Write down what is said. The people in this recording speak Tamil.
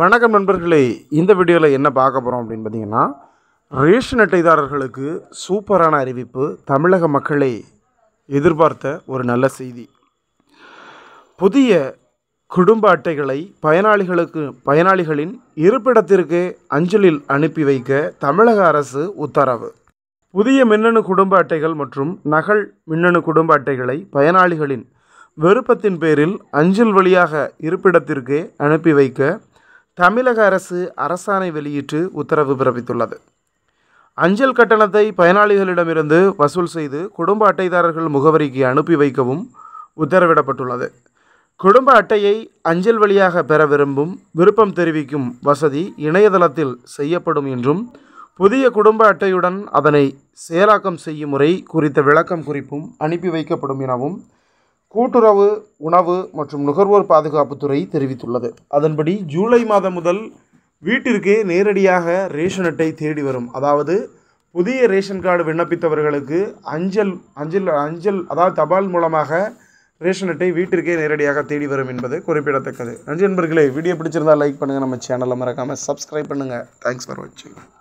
வணக்கம் நண்பர்களே இந்த வீடியோவில் என்ன பார்க்க போகிறோம் அப்படின்னு பார்த்தீங்கன்னா ரேஷன் அட்டைதாரர்களுக்கு சூப்பரான அறிவிப்பு தமிழக மக்களை எதிர்பார்த்த ஒரு நல்ல செய்தி புதிய குடும்ப அட்டைகளை பயனாளிகளுக்கு பயனாளிகளின் இருப்பிடத்திற்கு அஞ்சலில் அனுப்பி வைக்க தமிழக அரசு உத்தரவு புதிய மின்னணு குடும்ப அட்டைகள் மற்றும் நகல் மின்னணு குடும்ப அட்டைகளை பயனாளிகளின் விருப்பத்தின் பேரில் அஞ்சல் வழியாக இருப்பிடத்திற்கே அனுப்பி வைக்க தமிழக அரசு அரசாணை வெளியிட்டு உத்தரவு பிறப்பித்துள்ளது அஞ்சல் கட்டணத்தை பயனாளிகளிடமிருந்து வசூல் செய்து குடும்ப அட்டைதாரர்கள் முகவரிக்கு அனுப்பி வைக்கவும் உத்தரவிடப்பட்டுள்ளது குடும்ப அட்டையை அஞ்சல் வழியாக பெற விரும்பும் விருப்பம் தெரிவிக்கும் வசதி இணையதளத்தில் செய்யப்படும் என்றும் புதிய குடும்ப அட்டையுடன் அதனை செயலாக்கம் செய்யும் முறை குறித்த விளக்கம் குறிப்பும் அனுப்பி வைக்கப்படும் எனவும் கூட்டுறவு உணவு மற்றும் நுகர்வோர் பாதுகாப்புத்துறை தெரிவித்துள்ளது அதன்படி ஜூலை மாதம் முதல் வீட்டிற்கே நேரடியாக ரேஷன் அட்டை தேடி வரும் அதாவது புதிய ரேஷன் கார்டு விண்ணப்பித்தவர்களுக்கு அஞ்சல் அஞ்சல் அஞ்சல் அதாவது தபால் மூலமாக ரேஷன் அட்டை வீட்டிற்கே நேரடியாக தேடி வரும் என்பது குறிப்பிடத்தக்கது நன்றி நண்பர்களே வீடியோ பிடிச்சிருந்தால் லைக் பண்ணுங்கள் நம்ம சேனலில் மறக்காமல் சப்ஸ்கிரைப் பண்ணுங்கள் தேங்க்ஸ் ஃபார் வாட்சிங்